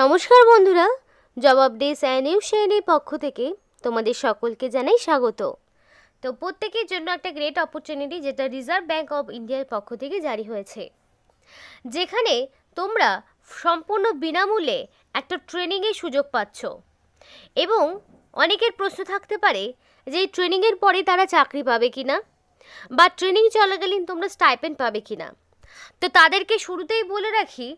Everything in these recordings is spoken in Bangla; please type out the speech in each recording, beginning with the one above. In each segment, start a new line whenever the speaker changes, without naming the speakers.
নমস্কার বন্ধুরা জবাব ডে সায়নিউ সায়নির পক্ষ থেকে তোমাদের সকলকে জানাই স্বাগত তো প্রত্যেকের জন্য একটা গ্রেট অপরচুনিটি যেটা রিজার্ভ ব্যাঙ্ক অফ ইন্ডিয়ার পক্ষ থেকে জারি হয়েছে যেখানে তোমরা সম্পূর্ণ বিনামূল্যে একটা ট্রেনিংয়ের সুযোগ পাচ্ছ এবং অনেকের প্রশ্ন থাকতে পারে যে এই ট্রেনিংয়ের পরে তারা চাকরি পাবে কি না বা ট্রেনিং চলাকালীন তোমরা স্টাইপেন্ড পাবে কি না তো তাদেরকে শুরুতেই বলে রাখি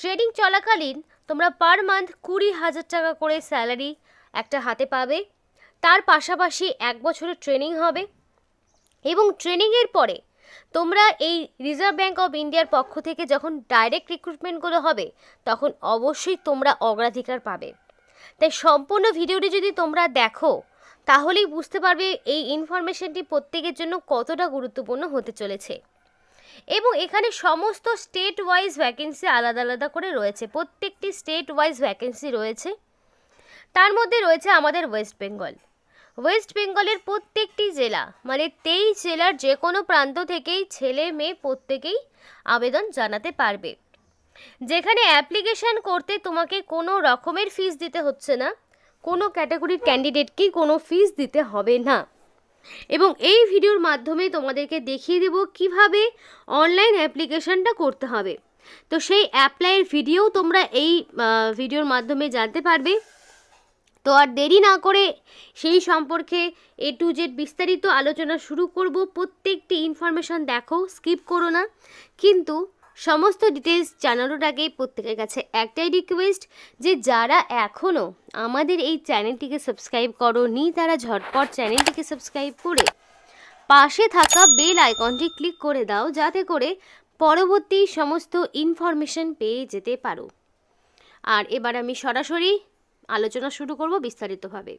ট্রেনিং চলাকালীন তোমরা পার মান্থ কুড়ি হাজার টাকা করে স্যালারি একটা হাতে পাবে তার পাশাপাশি এক বছরের ট্রেনিং হবে এবং ট্রেনিংয়ের পরে তোমরা এই রিজার্ভ ব্যাঙ্ক অফ ইন্ডিয়ার পক্ষ থেকে যখন ডাইরেক্ট রিক্রুটমেন্টগুলো হবে তখন অবশ্যই তোমরা অগ্রাধিকার পাবে তাই সম্পূর্ণ ভিডিওটি যদি তোমরা দেখো তাহলেই বুঝতে পারবে এই ইনফরমেশনটি প্রত্যেকের জন্য কতটা গুরুত্বপূর্ণ হতে চলেছে এবং এখানে সমস্ত স্টেট ওয়াইজ ভ্যাকেন্সি আলাদা আলাদা করে রয়েছে প্রত্যেকটি স্টেট ওয়াইজ ভ্যাকেন্সি রয়েছে তার মধ্যে রয়েছে আমাদের ওয়েস্ট বেঙ্গল ওয়েস্ট বেঙ্গলের প্রত্যেকটি জেলা মানে তেইশ জেলার যে কোনো প্রান্ত থেকেই ছেলে মেয়ে প্রত্যেকেই আবেদন জানাতে পারবে যেখানে অ্যাপ্লিকেশান করতে তোমাকে কোনো রকমের ফিস দিতে হচ্ছে না কোনো ক্যাটাগরির ক্যান্ডিডেটকেই কোনো ফিস দিতে হবে না এবং এই ভিডিওর মাধ্যমে তোমাদেরকে দেখিয়ে দেব কিভাবে অনলাইন অ্যাপ্লিকেশনটা করতে হবে তো সেই অ্যাপ্লাইয়ের ভিডিও তোমরা এই ভিডিওর মাধ্যমে জানতে পারবে তো আর দেরি না করে সেই সম্পর্কে এ টু জেড বিস্তারিত আলোচনা শুরু করব প্রত্যেকটি ইনফরমেশান দেখো স্কিপ করো না কিন্তু সমস্ত ডিটেলস জানানোর আগে প্রত্যেকের কাছে একটাই রিকোয়েস্ট যে যারা এখনও আমাদের এই চ্যানেলটিকে সাবস্ক্রাইব করো নি তারা ঝটপট চ্যানেলটিকে সাবস্ক্রাইব করে পাশে থাকা বেল আইকনটি ক্লিক করে দাও যাতে করে পরবর্তী সমস্ত ইনফরমেশন পেয়ে যেতে পারো আর এবার আমি সরাসরি আলোচনা শুরু করব বিস্তারিতভাবে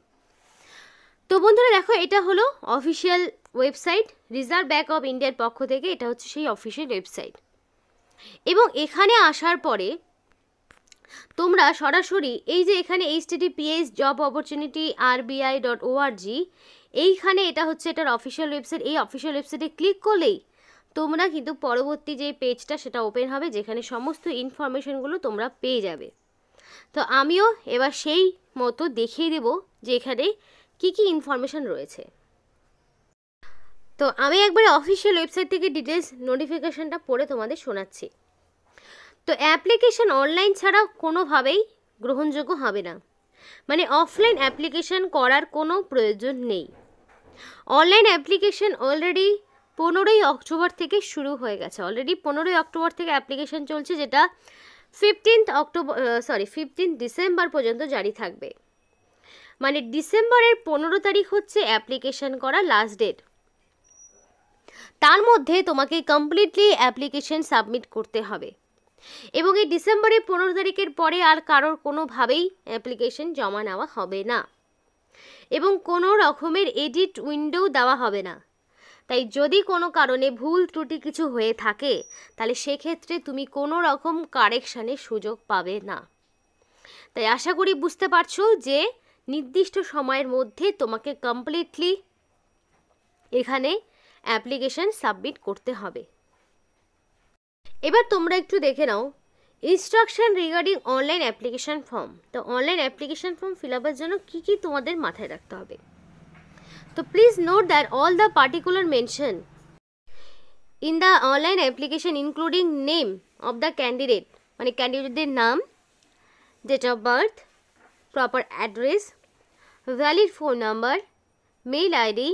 তো বন্ধুরা দেখো এটা হলো official website reserve bank of ইন্ডিয়ার পক্ষ থেকে এটা হচ্ছে সেই অফিসিয়াল ওয়েবসাইট এবং এখানে আসার পরে তোমরা সরাসরি এই যে এখানে HTTPS job opportunity RBI dot ORG এইখানে এটা হচ্ছে এটার অফিসিয়াল ওয়েবসাইট এই অফিসিয়াল ওয়েবসাইটে ক্লিক করলেই তোমরা কিন্তু পরবর্তী যে পেজটা সেটা ওপেন হবে যেখানে সমস্ত ইনফরমেশনগুলো তোমরা পেয়ে যাবে তো আমিও এবার সেই মতো দেখিয়ে দেব যে এখানে কী কী ইনফরমেশান রয়েছে তো আমি একবার অফিসিয়াল ওয়েবসাইট থেকে ডিটেলস নোটিফিকেশানটা পড়ে তোমাদের শোনাচ্ছি তো অ্যাপ্লিকেশান অনলাইন ছাড়া কোনোভাবেই গ্রহণযোগ্য হবে না মানে অফলাইন অ্যাপ্লিকেশান করার কোনো প্রয়োজন নেই অনলাইন অ্যাপ্লিকেশান অলরেডি পনেরোই অক্টোবর থেকে শুরু হয়ে গেছে অলরেডি পনেরোই অক্টোবর থেকে অ্যাপ্লিকেশান চলছে যেটা fifteenth October sorry fifteenth December পর্যন্ত জারি থাকবে মানে ডিসেম্বরের পনেরো তারিখ হচ্ছে অ্যাপ্লিকেশান করা লাস্ট ডেট তার মধ্যে তোমাকে কমপ্লিটলি অ্যাপ্লিকেশন সাবমিট করতে হবে এবং এই ডিসেম্বরের পনেরো তারিখের পরে আর কারোর কোনোভাবেই অ্যাপ্লিকেশন জমা নেওয়া হবে না এবং কোনো রকমের এডিট উইন্ডো দেওয়া হবে না তাই যদি কোনো কারণে ভুল ত্রুটি কিছু হয়ে থাকে তাহলে সেক্ষেত্রে তুমি কোনো রকম কারেকশানের সুযোগ পাবে না তাই আশা করি বুঝতে পারছো যে নির্দিষ্ট সময়ের মধ্যে তোমাকে কমপ্লিটলি এখানে অ্যাপ্লিকেশান সাবমিট করতে হবে এবার তোমরা একটু দেখে নাও instruction regarding online application form তো অনলাইন অ্যাপ্লিকেশান ফর্ম ফিল আপের জন্য কী কী তোমাদের মাথায় রাখতে হবে তো please note that all the particular mention in the online application including name of the candidate মানে ক্যান্ডিডেটদের নাম date of birth proper address valid phone number mail ID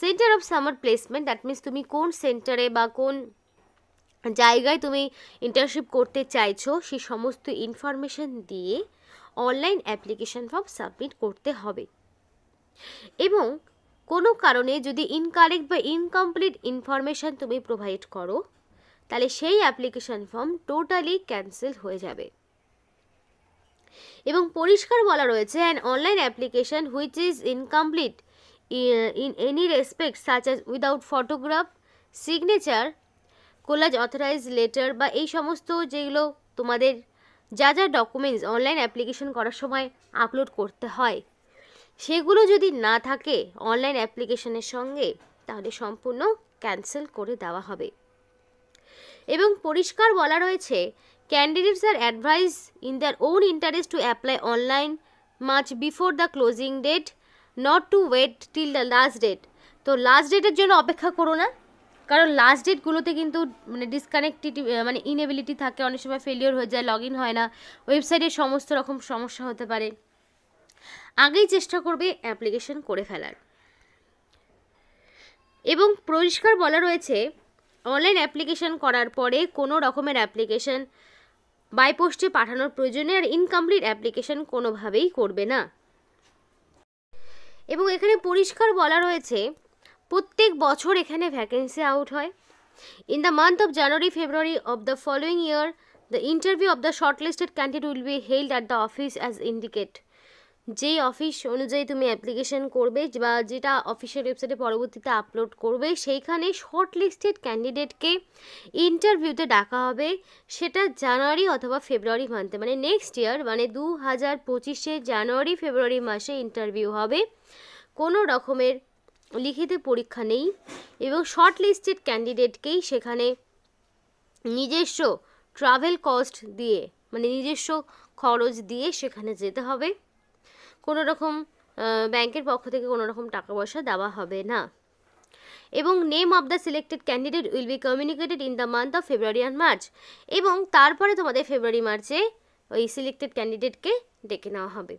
centre of summer placement that means তুমি কোন সেন্টারে বা কোন জায়গায় তুমি ইন্টার্নশিপ করতে চাইছো সেই সমস্ত ইনফরমেশান দিয়ে অনলাইন অ্যাপ্লিকেশান ফর্ম সাবমিট করতে হবে এবং কোনো কারণে যদি ইনকারেক্ট বা ইনকমপ্লিট ইনফরমেশান তুমি প্রোভাইড করো তাহলে সেই অ্যাপ্লিকেশান ফর্ম টোটালি ক্যান্সেল হয়ে যাবে এবং পরিষ্কার বলা রয়েছে an online application which is incomplete in any respect such as without photograph signature college authorise letter বা এই সমস্ত যেগুলো তোমাদের যা যা ডকুমেন্টস অনলাইন অ্যাপ্লিকেশন করার সময় আপলোড করতে হয় সেগুলো যদি না থাকে অনলাইন অ্যাপ্লিকেশনের সঙ্গে তাহলে সম্পূর্ণ ক্যান্সেল করে দেওয়া হবে এবং পরিষ্কার বলা রয়েছে candidates are advise in their own interest to apply online much before the closing date not to wait till the last date তো লাস্ট ডেটের জন্য অপেক্ষা করো না কারণ লাস্ট ডেটগুলোতে কিন্তু মানে ডিসকানেক্টিটি মানে ইনএবিলিটি থাকে অনেক সময় ফেলিওর হয়ে যায় লগ ইন হয় না ওয়েবসাইটে সমস্ত রকম সমস্যা হতে পারে আগেই চেষ্টা করবে অ্যাপ্লিকেশন করে ফেলার এবং পরিষ্কার বলা রয়েছে অনলাইন অ্যাপ্লিকেশন করার পরে কোনো রকমের অ্যাপ্লিকেশন বাইপোস্টে পাঠানোর প্রয়োজনে আর ইনকমপ্লিট অ্যাপ্লিকেশন কোনোভাবেই করবে না এবং এখানে পরিষ্কার বলা রয়েছে প্রত্যেক বছর এখানে ভ্যাকেন্সি আউট হয় in the month of January February of the following year the interview of the shortlisted candidate will be held at the office as indicate যেই অফিস অনুযায়ী তুমি অ্যাপ্লিকেশন করবে বা যেটা অফিসের ওয়েবসাইটে পরবর্তীতে আপলোড করবে সেইখানে শর্ট লিস্টেড ক্যান্ডিডেটকে ইন্টারভিউতে ডাকা হবে সেটা জানুয়ারি অথবা ফেব্রুয়ারি মান্থে মানে নেক্সট ইয়ার মানে দু হাজার পঁচিশে জানুয়ারি ফেব্রুয়ারি মাসে ইন্টারভিউ হবে কোনো রকমের লিখিত পরীক্ষা নেই এবং শর্ট লিস্টেড ক্যান্ডিডেটকেই সেখানে নিজস্ব ট্রাভেল কস্ট দিয়ে মানে নিজস্ব খরচ দিয়ে সেখানে যেতে হবে কোনো রকম ব্যাংকের পক্ষ থেকে কোনো রকম টাকা পয়সা দেওয়া হবে না এবং name of the selected candidate will be communicated in the month of February and March এবং তারপরে তোমাদের ফেব্রুয়ারি মার্চে ওই সিলেক্টেড ক্যান্ডিডেটকে ডেকে নেওয়া হবে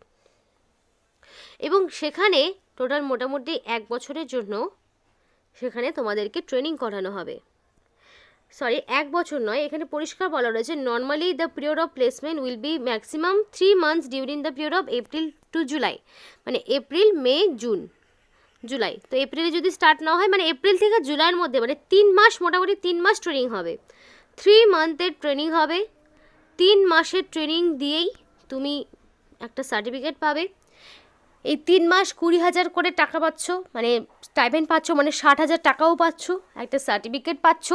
এবং সেখানে টোটাল মোটামুটি এক বছরের জন্য সেখানে তোমাদেরকে ট্রেনিং করানো হবে সরি এক বছর নয় এখানে পরিষ্কার বলা রয়েছে normally the period of placement will be maximum three months during the period of April to July মানে এপ্রিল মে জুন জুলাই তো এপ্রিলে যদি স্টার্ট না হয় মানে এপ্রিল থেকে জুলাইয়ের মধ্যে মানে তিন মাস মোটামুটি তিন মাস ট্রেনিং হবে থ্রি মান্থের ট্রেনিং হবে তিন মাসের ট্রেনিং দিয়েই তুমি একটা সার্টিফিকেট পাবে এই তিন মাস কুড়ি হাজার করে টাকা পাচ্ছ মানে স্টাইপেন্ড পাচ্ছ মানে ষাট হাজার টাকাও পাচ্ছ একটা সার্টিফিকেট পাচ্ছ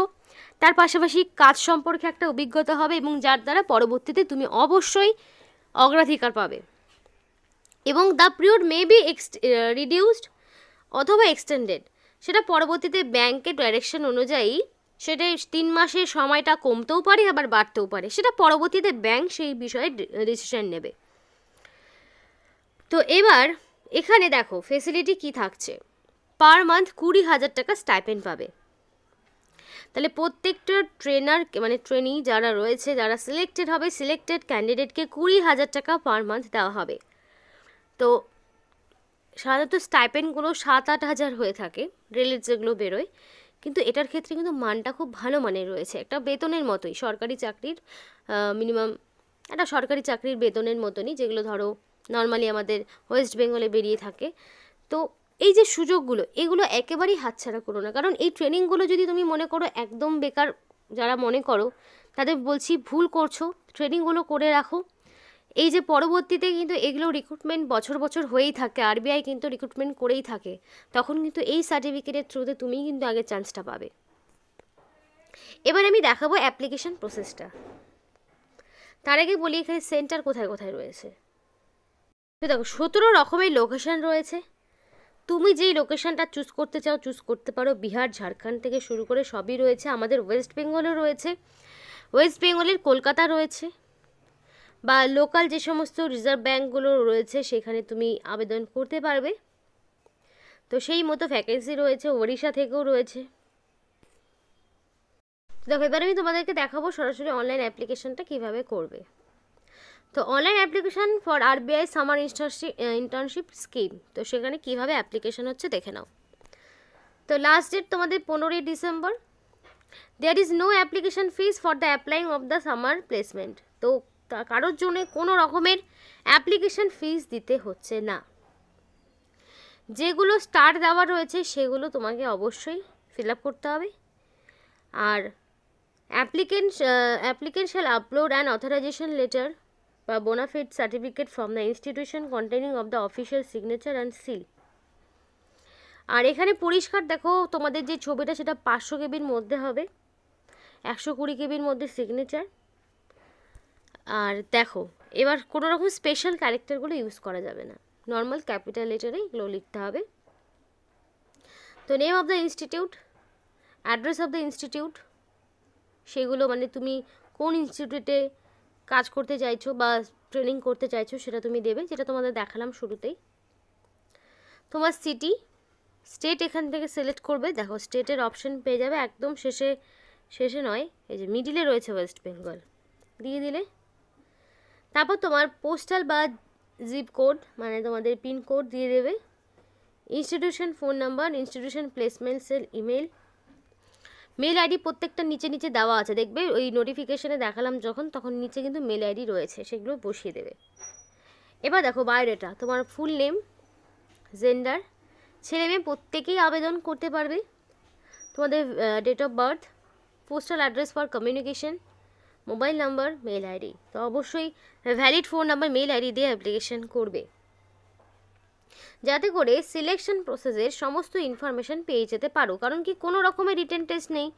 তার পাশাপাশি কাজ সম্পর্কে একটা অভিজ্ঞতা হবে এবং যার দ্বারা পরবর্তীতে তুমি অবশ্যই অগ্রাধিকার পাবে এবং the period may be ex reduced অথবা এক্সটেন্ডেড সেটা পরবর্তীতে ব্যাংকের ডাইরেকশন অনুযায়ী সেটা তিন মাসের সময়টা কমতেও পারে আবার বাড়তেও পারে সেটা পরবর্তীতে ব্যাংক সেই বিষয়ে ডিসিশন নেবে তো এবার এখানে দেখো ফেসিলিটি কি থাকছে পার মান্থ কুড়ি হাজার টাকা স্টাইপেন্ড পাবে তাহলে প্রত্যেকটা ট্রেনার মানে ট্রেনি যারা রয়েছে যারা সিলেক্টেড হবে সিলেক্টেড ক্যান্ডিডেটকে কুড়ি হাজার টাকা পার মান্থ দেওয়া হবে তো সাধারণত স্টাইপেন্ডগুলো সাত আট হাজার হয়ে থাকে রেলের যেগুলো বেরোয় কিন্তু এটার ক্ষেত্রে কিন্তু মানটা খুব ভালো মানের রয়েছে একটা বেতনের মতোই সরকারি চাকরির মিনিমাম একটা সরকারি চাকরির বেতনের মতনই যেগুলো ধরো নর্মালি আমাদের ওয়েস্ট বেঙ্গলে বেরিয়ে থাকে তো এই যে সুযোগগুলো এগুলো একেবারেই হাতছাড়া করো না কারণ এই ট্রেনিংগুলো যদি তুমি মনে করো একদম বেকার যারা মনে করো তাদের বলছি ভুল করছো ট্রেনিংগুলো করে রাখো এই যে পরবর্তীতে কিন্তু এগুলো রিক্রুটমেন্ট বছর বছর হয়েই থাকে আরবিআই কিন্তু রিক্রুটমেন্ট করেই থাকে তখন কিন্তু এই সার্টিফিকেটের থ্রুতে তুমি কিন্তু আগে চান্সটা পাবে এবার আমি দেখাবো অ্যাপ্লিকেশান প্রসেসটা তার আগে বলি এখানে সেন্টার কোথায় কোথায় রয়েছে তো দেখো সতেরো রকমের লোকেশান রয়েছে তুমি যেই লোকেশানটা চুজ করতে চাও চুজ করতে পারো বিহার ঝাড়খণ্ড থেকে শুরু করে সবই রয়েছে আমাদের ওয়েস্ট বেঙ্গলও রয়েছে ওয়েস্ট বেঙ্গলের কলকাতা রয়েছে বা লোকাল যে সমস্ত রিজার্ভ ব্যাঙ্কগুলো রয়েছে সেখানে তুমি আবেদন করতে পারবে তো সেই মতো ভ্যাকেন্সি রয়েছে ওড়িশা থেকেও রয়েছে দেখো এবার আমি তোমাদেরকে দেখাবো সরাসরি অনলাইন অ্যাপ্লিকেশানটা কিভাবে করবে তো online application for RBI summer internship internship scheme তো সেখানে কীভাবে অ্যাপ্লিকেশান হচ্ছে দেখে নাও তো লাস্ট ডেট তোমাদের পনেরোই December there is no application fees for the applying of the summer placement তো কারোর জন্য কোনো রকমের অ্যাপ্লিকেশন ফিস দিতে হচ্ছে না যেগুলো স্টার দেওয়া রয়েছে সেগুলো তোমাকে অবশ্যই ফিল আপ করতে হবে আর applicant applicant shall upload and authorisation letter বা bona fide certificate from the institution containing of the official signature and seal আর এখানে পরিষ্কার দেখো তোমাদের যে ছবিটা সেটা পাঁচশো কেবির মধ্যে হবে একশো কুড়ি কেবির মধ্যে সিগনেচার আর দেখো এবার কোনো রকম স্পেশাল ক্যারেক্টারগুলো ইউজ করা যাবে না নর্মাল ক্যাপিটাল লেটারেই এগুলো লিখতে হবে তো name of the institute address of the institute সেগুলো মানে তুমি কোন ইনস্টিটিউটে কাজ করতে চাইছো বা ট্রেনিং করতে চাইছো সেটা তুমি দেবে যেটা তোমাদের দেখালাম শুরুতেই তোমার সিটি স্টেট এখান থেকে সিলেক্ট করবে দেখো স্টেটের অপশন পেয়ে যাবে একদম শেষে শেষে নয় এই যে মিডিলে রয়েছে ওয়েস্ট বেঙ্গল দিয়ে দিলে তারপর তোমার পোস্টাল বা জিপ কোড মানে তোমাদের পিন কোড দিয়ে দেবে institution phone number institution placement cell email mail ID প্রত্যেকটা নিচে নিচে দেওয়া আছে দেখবে ওই নোটিফিকেশনে দেখালাম যখন তখন নিচে কিন্তু মেল আইডি রয়েছে সেগুলো বসিয়ে দেবে এবার দেখো বায়োডেটা তোমার ফুল নেম জেন্ডার ছেলে মেয়ে প্রত্যেকেই আবেদন করতে পারবে তোমাদের date of birth postal address for communication mobile number mail ID তো অবশ্যই valid phone number mail ID দিয়ে অ্যাপ্লিকেশন করবে যাতে করে সিলেকশন প্রসেসের সমস্ত ইনফরমেশান পেয়ে যেতে পারো কারণ কি কোনো রকমের রিটেন টেস্ট নেই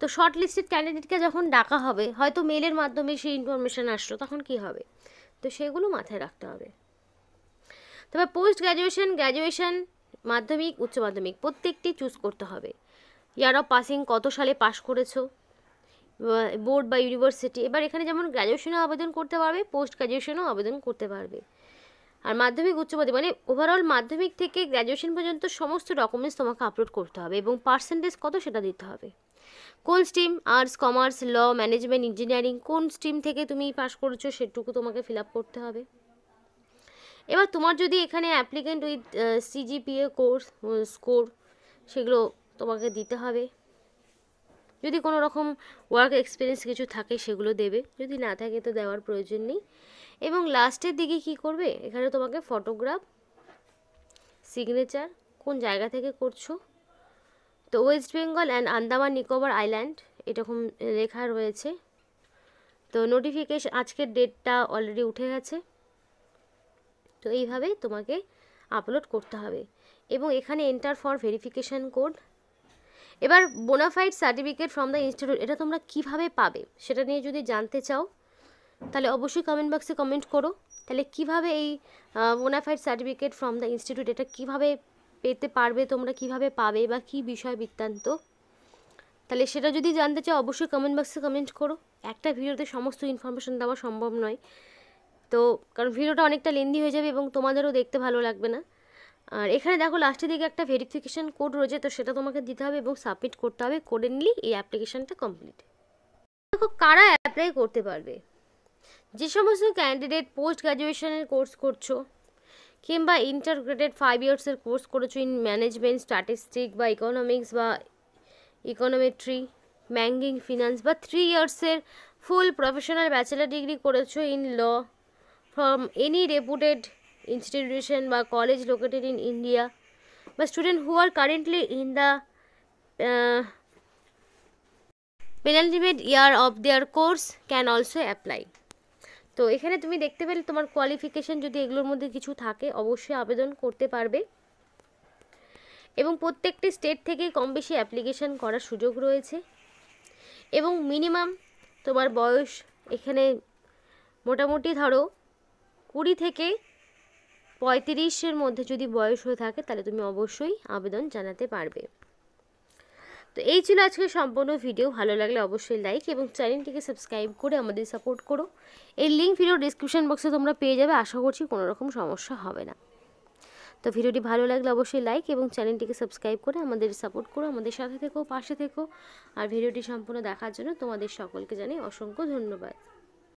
তো শর্ট লিস্টেড ক্যান্ডিডেটকে যখন ডাকা হবে হয়তো মেলের মাধ্যমে সেই ইনফরমেশান আসলো তখন কি হবে তো সেগুলো মাথায় রাখতে হবে তবে পোস্ট গ্র্যাজুয়েশন গ্র্যাজুয়েশন মাধ্যমিক উচ্চ মাধ্যমিক প্রত্যেকটি চুজ করতে হবে ইয়ার অফ পাসিং কত সালে পাশ করেছো বোর্ড বা ইউনিভার্সিটি এবার এখানে যেমন গ্র্যাজুয়েশনও আবেদন করতে পারবে পোস্ট গ্র্যাজুয়েশনও আবেদন করতে পারবে আর মাধ্যমিক উচ্চ মাধ্যমিক মানে ওভারঅল মাধ্যমিক থেকে গ্র্যাজুয়েশন পর্যন্ত সমস্ত ডকুমেন্টস তোমাকে আপলোড করতে হবে এবং পার্সেন্টেজ কত সেটা দিতে হবে কোন stream arts commerce law management engineering কোন স্ট্রিম থেকে তুমি পাস করছো সেটুকু তোমাকে ফিল আপ করতে হবে এবার তোমার যদি এখানে applicant with CGPA course score সেগুলো তোমাকে দিতে হবে যদি কোনো রকম ওয়ার্ক এক্সপিরিয়েন্স কিছু থাকে সেগুলো দেবে যদি না থাকে তো দেওয়ার প্রয়োজন নেই এবং লাস্টের দিকে কি করবে এখানে তোমাকে ফটোগ্রাফ সিগনেচার কোন জায়গা থেকে করছো তো ওয়েস্ট বেঙ্গল অ্যান্ড আন্দামান নিকোবর আইল্যান্ড এরকম লেখা রয়েছে তো নোটিফিকেশন আজকের ডেটটা অলরেডি উঠে গেছে তো এইভাবে তোমাকে আপলোড করতে হবে এবং এখানে এন্টার ফর ভেরিফিকেশান কোড এবার bona fide certificate from the institute এটা তোমরা কিভাবে পাবে সেটা নিয়ে যদি জানতে চাও তাহলে অবশ্যই কমেন্ট বক্সে কমেন্ট করো তাহলে কিভাবে এই bona fide certificate from the institute এটা কিভাবে পেতে পারবে তোমরা কিভাবে পাবে বা কি বিষয় বৃত্তান্ত তাহলে সেটা যদি জানতে চাও অবশ্যই কমেন্ট বক্সে কমেন্ট করো একটা ভিডিওতে সমস্ত ইনফরমেশান দেওয়া সম্ভব নয় তো কারণ ভিডিওটা অনেকটা লেন্দি হয়ে যাবে এবং তোমাদেরও দেখতে ভালো লাগবে না আর এখানে দেখো লাস্টের দিকে একটা ভেরিফিকেশান কোড রয়েছে তো সেটা তোমাকে দিতে হবে এবং সাবমিট করতে হবে করে নিলেই এই অ্যাপ্লিকেশানটা কমপ্লিট দেখো কারা অ্যাপ্লাই করতে পারবে যে সমস্ত ক্যান্ডিডেট পোস্ট গ্র্যাজুয়েশনের কোর্স করছো কিংবা ইন্টারগ্রেটেড ফাইভ ইয়ার্সের কোর্স করেছো ইন ম্যানেজমেন্ট স্ট্যাটিস্টিক বা ইকোনমিক্স বা ইকোনমেট্রি ব্যাঙ্কিং ফিনান্স বা থ্রি ইয়ার্সের ফুল প্রফেশনাল ব্যাচেলার ডিগ্রি করেছো in law from any reputed institution বা কলেজ লোকেটেড ইন ইন্ডিয়া বা student who are currently in the uh, penultimate year of course can also apply তো এখানে তুমি দেখতে পেলে তোমার কোয়ালিফিকেশন যদি এগুলোর মধ্যে কিছু থাকে অবশ্যই আবেদন করতে পারবে এবং প্রত্যেকটি স্টেট থেকেই কম বেশি অ্যাপ্লিকেশান করার সুযোগ রয়েছে এবং মিনিমাম তোমার বয়স এখানে মোটামুটি ধরো কুড়ি থেকে পঁয়ত্রিশের মধ্যে যদি বয়স হয়ে থাকে তাহলে তুমি অবশ্যই আবেদন জানাতে পারবে তো এই ছিল আজকের সম্পূর্ণ ভিডিও ভালো লাগলে অবশ্যই লাইক এবং চ্যানেলটিকে সাবস্ক্রাইব করে আমাদের সাপোর্ট করো এর লিঙ্ক ভিডিও ডেসক্রিপশন বক্সে তোমরা পেয়ে যাবে আশা করছি কোনো রকম সমস্যা হবে না তো ভিডিওটি ভালো লাগলে অবশ্যই লাইক এবং চ্যানেলটিকে সাবস্ক্রাইব করে আমাদের সাপোর্ট করো আমাদের সাথে থেকো পাশে থেকো আর ভিডিওটি সম্পূর্ণ দেখার জন্য তোমাদের সকলকে জানাই অসংখ্য ধন্যবাদ